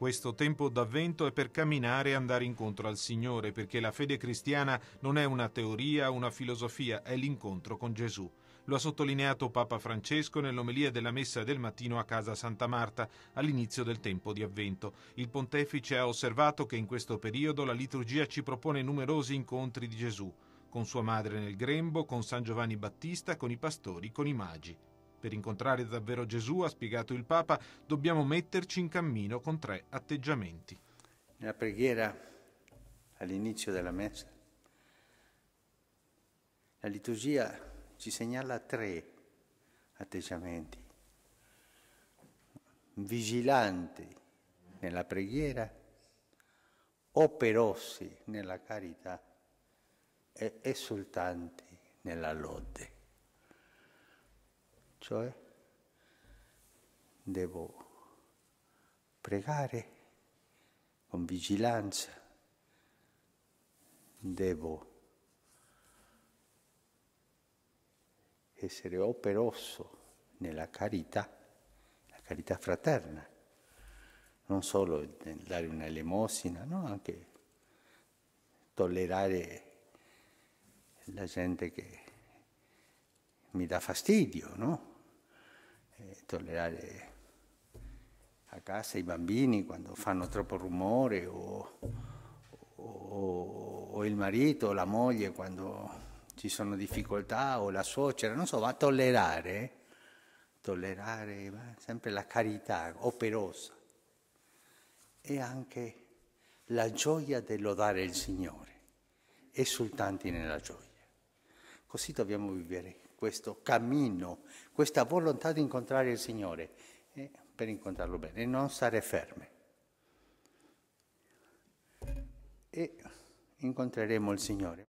Questo tempo d'avvento è per camminare e andare incontro al Signore, perché la fede cristiana non è una teoria, una filosofia, è l'incontro con Gesù. Lo ha sottolineato Papa Francesco nell'omelia della messa del mattino a casa Santa Marta all'inizio del tempo di avvento. Il pontefice ha osservato che in questo periodo la liturgia ci propone numerosi incontri di Gesù, con sua madre nel grembo, con San Giovanni Battista, con i pastori, con i magi. Per incontrare davvero Gesù, ha spiegato il Papa, dobbiamo metterci in cammino con tre atteggiamenti. Nella preghiera all'inizio della messa, la liturgia ci segnala tre atteggiamenti. Vigilanti nella preghiera, operosi nella carità e esultanti nella lode cioè devo pregare con vigilanza, devo essere operoso nella carità, la carità fraterna, non solo dare una elemosina, no? anche tollerare la gente che mi dà fastidio, no? tollerare a casa i bambini quando fanno troppo rumore o, o, o il marito o la moglie quando ci sono difficoltà o la suocera, non so, va a tollerare, tollerare ma sempre la carità operosa e anche la gioia di lodare il Signore, esultanti nella gioia. Così dobbiamo vivere questo cammino, questa volontà di incontrare il Signore eh, per incontrarlo bene, e non stare ferme. E incontreremo il Signore.